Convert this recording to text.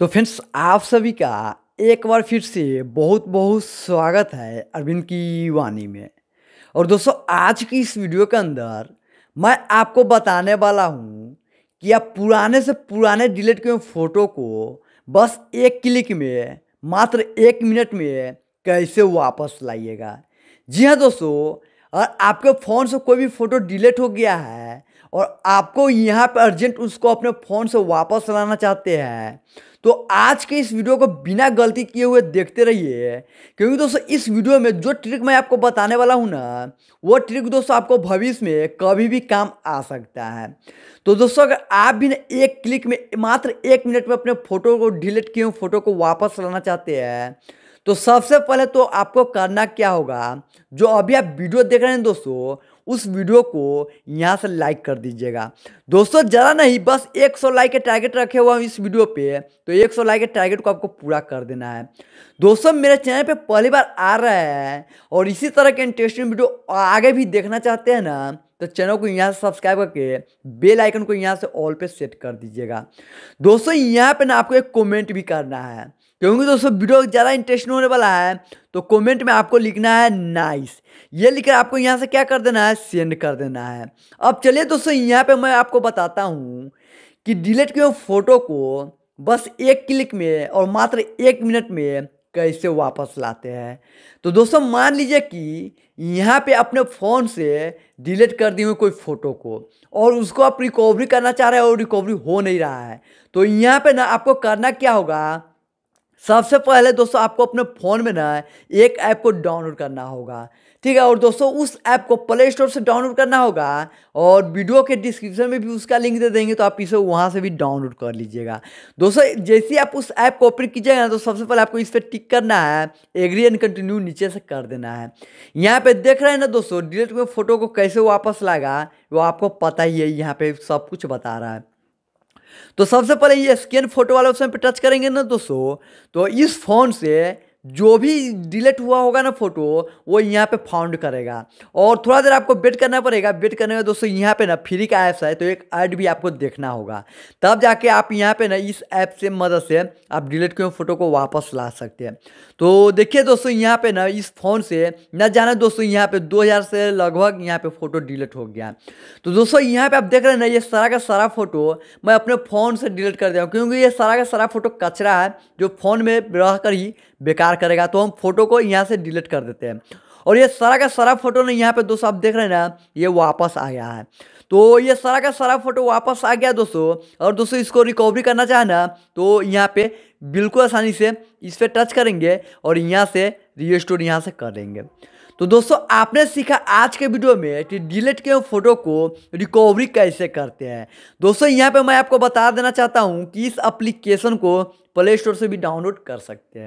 तो फ्रेंड्स आप सभी का एक बार फिर से बहुत बहुत स्वागत है अरविंद की वाणी में और दोस्तों आज की इस वीडियो के अंदर मैं आपको बताने वाला हूँ कि आप पुराने से पुराने डिलीट किए फ़ोटो को बस एक क्लिक में मात्र एक मिनट में कैसे वापस लाइएगा जी हाँ दोस्तों और आपके फ़ोन से कोई भी फ़ोटो डिलीट हो गया है और आपको यहाँ पर अर्जेंट उसको अपने फ़ोन से वापस लाना चाहते हैं तो आज के इस वीडियो को बिना गलती किए हुए देखते रहिए क्योंकि दोस्तों इस वीडियो में जो ट्रिक मैं आपको बताने वाला हूँ ना वो ट्रिक दोस्तों आपको भविष्य में कभी भी काम आ सकता है तो दोस्तों अगर आप भी ना एक क्लिक में मात्र एक मिनट में अपने फोटो को डिलीट किए हुए फोटो को वापस लाना चाहते हैं तो सबसे पहले तो आपको करना क्या होगा जो अभी आप वीडियो देख रहे हैं दोस्तों उस वीडियो को यहाँ से लाइक कर दीजिएगा दोस्तों ज़रा नहीं बस 100 लाइक के टारगेट रखे हुआ हूँ इस वीडियो पे तो 100 लाइक के टारगेट को आपको पूरा कर देना है दोस्तों मेरे चैनल पे पहली बार आ रहे हैं और इसी तरह के इंटरेस्टिंग वीडियो आगे भी देखना चाहते हैं ना तो चैनल को यहाँ से सब्सक्राइब करके बेल आइकन को यहाँ से ऑल पे सेट कर दीजिएगा दोस्तों यहाँ पे ना आपको एक कमेंट भी करना है क्योंकि दोस्तों वीडियो ज़्यादा इंटरेस्टिंग होने वाला है तो कमेंट में आपको लिखना है नाइस ये लिखकर आपको यहाँ से क्या कर देना है सेंड कर देना है अब चलिए दोस्तों यहाँ पे मैं आपको बताता हूँ कि डिलीट किए फोटो को बस एक क्लिक में और मात्र एक मिनट में कैसे वापस लाते हैं तो दोस्तों मान लीजिए कि यहाँ पे अपने फ़ोन से डिलीट कर दिए कोई फ़ोटो को और उसको आप रिकवरी करना चाह रहे हो और रिकवरी हो नहीं रहा है तो यहाँ पे ना आपको करना क्या होगा सबसे पहले दोस्तों आपको अपने फ़ोन में ना एक ऐप को डाउनलोड करना होगा ठीक है और दोस्तों उस ऐप को प्ले स्टोर से डाउनलोड करना होगा और वीडियो के डिस्क्रिप्शन में भी उसका लिंक दे देंगे तो आप इसे वहाँ से भी डाउनलोड कर लीजिएगा दोस्तों जैसे ही आप उस ऐप को ओपन कीजिएगा ना तो सबसे पहले आपको इस पर टिक करना है एग्री एंड कंटिन्यू नीचे से कर देना है यहाँ पर देख रहे हैं ना दोस्तों डिलेट में फ़ोटो को कैसे वापस लागा वो आपको पता ही है यहाँ पे सब कुछ बता रहा है तो सबसे पहले ये स्कैन फोटो वाले ऑप्शन पे टच करेंगे ना दोस्तों तो इस फ़ोन से जो भी डिलीट हुआ होगा ना फोटो वो यहाँ पे फाउंड करेगा और थोड़ा देर आपको वेट करना पड़ेगा वेट करने में दोस्तों यहाँ पे ना फ्री का ऐप्स है तो एक ऐड भी आपको देखना होगा तब जाके आप यहाँ पे ना इस ऐप से मदद से आप डिलीट किए फोटो को वापस ला सकते हैं तो देखिए दोस्तों यहाँ पे ना इस फ़ोन से न जाना दोस्तों यहाँ पे दो से लगभग यहाँ पे फ़ोटो डिलीट हो गया तो दोस्तों यहाँ पे आप देख रहे हैं ना ये सारा का सारा फ़ोटो मैं अपने फ़ोन से डिलीट कर दिया क्योंकि ये सारा का सारा फ़ोटो कचरा है जो फ़ोन में रह कर ही बेकार करेगा तो हम फोटो को यहाँ से डिलीट कर देते हैं और ये सारा का सारा फोटो ना यहाँ पे दोस्तों आप देख रहे हैं ना ये वापस आ गया है तो ये सारा का सारा फोटो वापस आ गया दोस्तों और दोस्तों इसको रिकवरी करना चाहे ना तो यहाँ पे बिल्कुल आसानी से इस पर टच करेंगे और यहाँ से रिस्टोर यहाँ से कर देंगे तो दोस्तों आपने सीखा आज के वीडियो में कि डिलीट किए फोटो को रिकवरी कैसे करते हैं दोस्तों यहाँ पे मैं आपको बता देना चाहता हूँ कि इस एप्लीकेशन को प्ले स्टोर से भी डाउनलोड कर सकते हैं